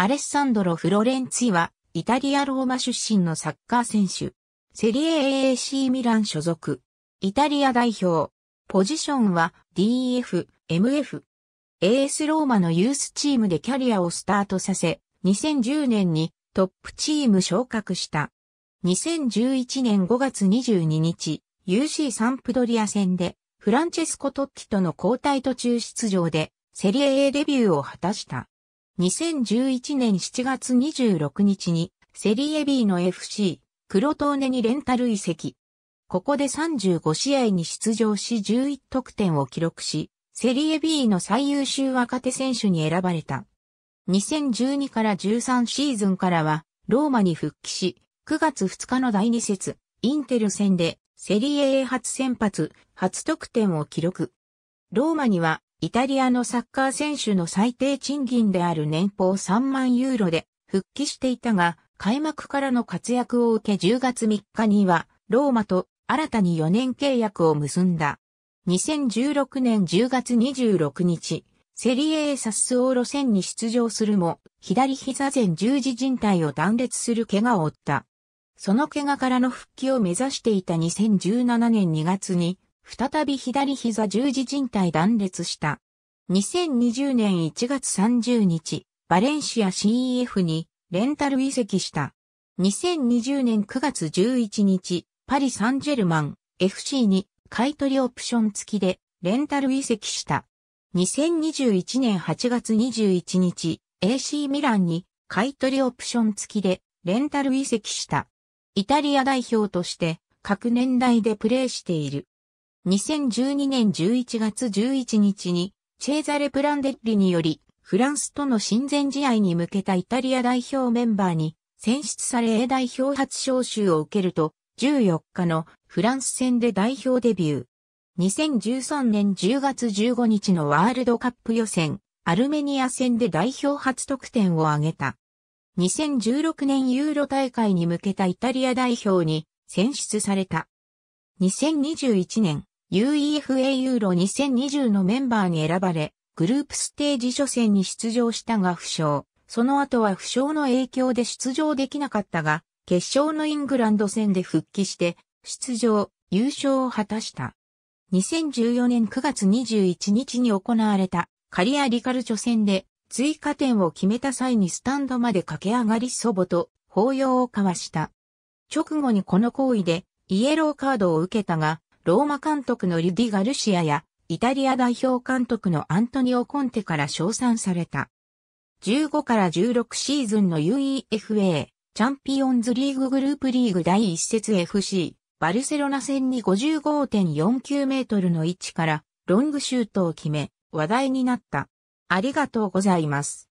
アレッサンドロ・フロレンツィは、イタリア・ローマ出身のサッカー選手。セリエ AAC ミラン所属。イタリア代表。ポジションは DF、MF。AS ローマのユースチームでキャリアをスタートさせ、2010年にトップチーム昇格した。2011年5月22日、UC サンプドリア戦で、フランチェスコ・トッティとの交代途中出場で、セリエ A デビューを果たした。2011年7月26日にセリエ B の FC 黒トーネにレンタル移籍。ここで35試合に出場し11得点を記録し、セリエ B の最優秀若手選手に選ばれた。2012から13シーズンからは、ローマに復帰し、9月2日の第2節、インテル戦で、セリエ A 初先発、初得点を記録。ローマには、イタリアのサッカー選手の最低賃金である年俸3万ユーロで復帰していたが、開幕からの活躍を受け10月3日には、ローマと新たに4年契約を結んだ。2016年10月26日、セリエーサスオーロ戦に出場するも、左膝前十字靭帯を断裂する怪我を負った。その怪我からの復帰を目指していた2017年2月に、再び左膝十字靭帯断裂した。2020年1月30日、バレンシア CEF にレンタル移籍した。2020年9月11日、パリ・サンジェルマン FC に買取オプション付きでレンタル移籍した。2021年8月21日、AC ミランに買取オプション付きでレンタル移籍した。イタリア代表として各年代でプレーしている。2012年11月11日に、チェーザレ・プランデッリにより、フランスとの親善試合に向けたイタリア代表メンバーに選出され A 代表初招集を受けると、14日のフランス戦で代表デビュー。2013年10月15日のワールドカップ予選、アルメニア戦で代表初得点を挙げた。2016年ユーロ大会に向けたイタリア代表に選出された。2021年 UEFA ユーロ2020のメンバーに選ばれ、グループステージ初戦に出場したが負傷。その後は負傷の影響で出場できなかったが、決勝のイングランド戦で復帰して、出場、優勝を果たした。2014年9月21日に行われたカリアリカルチョ戦で追加点を決めた際にスタンドまで駆け上がり祖母と抱擁を交わした。直後にこの行為でイエローカードを受けたが、ローマ監督のリュディ・ガルシアや、イタリア代表監督のアントニオ・コンテから称賛された。15から16シーズンの UEFA チャンピオンズリーググループリーグ第1節 FC バルセロナ戦に55.49メートルの位置からロングシュートを決め話題になった。ありがとうございます。